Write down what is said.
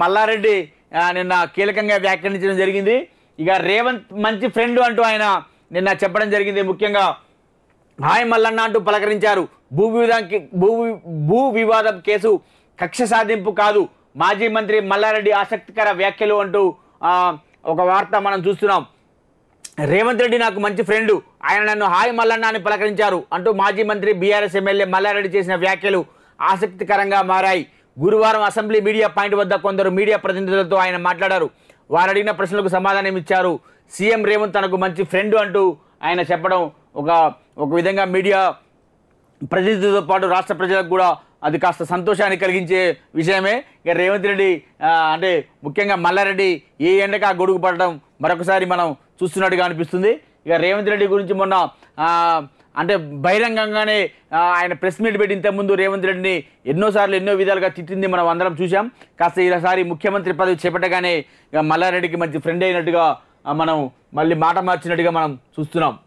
మల్లారెడ్డి నిన్న కీలకంగా వ్యాఖ్యానించడం జరిగింది ఇక రేవంత్ మంచి ఫ్రెండ్ అంటూ ఆయన నిన్న చెప్పడం జరిగింది ముఖ్యంగా హాయ్ మల్లన్న అంటూ పలకరించారు భూ వివాదానికి భూ భూ వివాదం కేసు కక్ష సాధింపు కాదు మాజీ మంత్రి మల్లారెడ్డి ఆసక్తికర వ్యాఖ్యలు అంటూ ఒక వార్త మనం చూస్తున్నాం రేవంత్ రెడ్డి నాకు మంచి ఫ్రెండు ఆయన నన్ను హాయ్ మల్లన్న అని పలకరించారు అంటూ మాజీ మంత్రి బీఆర్ఎస్ ఎమ్మెల్యే మల్లారెడ్డి చేసిన వ్యాఖ్యలు ఆసక్తికరంగా మారాయి గురువారం అసెంబ్లీ మీడియా పాయింట్ వద్ద కొందరు మీడియా ప్రతినిధులతో ఆయన మాట్లాడారు వారు అడిగిన ప్రశ్నలకు సమాధానం ఇచ్చారు సీఎం రేవంత్ తనకు మంచి ఫ్రెండ్ అంటూ ఆయన చెప్పడం ఒక ఒక విధంగా మీడియా ప్రతినిధులతో పాటు రాష్ట్ర ప్రజలకు కూడా అది కాస్త సంతోషాన్ని కలిగించే విషయమే ఇక రేవంత్ రెడ్డి అంటే ముఖ్యంగా మల్లారెడ్డి ఏ ఎండక గొడుగు పడడం మరొకసారి మనం చూస్తున్నట్టుగా అనిపిస్తుంది ఇక రేవంత్ రెడ్డి గురించి మొన్న అంటే బహిరంగంగానే ఆయన ప్రెస్ మీట్ పెట్టిన ముందు రేవంత్ రెడ్డిని ఎన్నోసార్లు ఎన్నో విధాలుగా తిట్టింది మనం అందరం చూసాం కాస్త ఈసారి ముఖ్యమంత్రి పదవి చేపట్టగానే మల్లారెడ్డికి మంచి ఫ్రెండ్ అయినట్టుగా మనం మళ్ళీ మాట మార్చినట్టుగా మనం చూస్తున్నాం